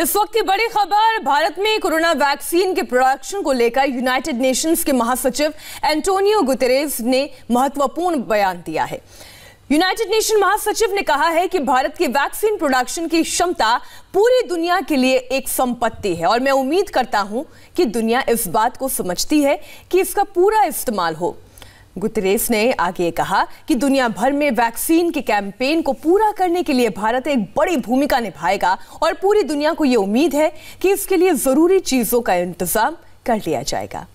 इस वक्त की बड़ी खबर भारत में कोरोना वैक्सीन के प्रोडक्शन को लेकर यूनाइटेड नेशंस के महासचिव एंटोनियो गुतेरेस ने महत्वपूर्ण बयान दिया है यूनाइटेड नेशन महासचिव ने कहा है कि भारत की वैक्सीन प्रोडक्शन की क्षमता पूरी दुनिया के लिए एक संपत्ति है और मैं उम्मीद करता हूं कि दुनिया इस बात को समझती है कि इसका पूरा इस्तेमाल हो गुतरेस ने आगे कहा कि दुनिया भर में वैक्सीन के कैंपेन को पूरा करने के लिए भारत एक बड़ी भूमिका निभाएगा और पूरी दुनिया को ये उम्मीद है कि इसके लिए ज़रूरी चीज़ों का इंतज़ाम कर लिया जाएगा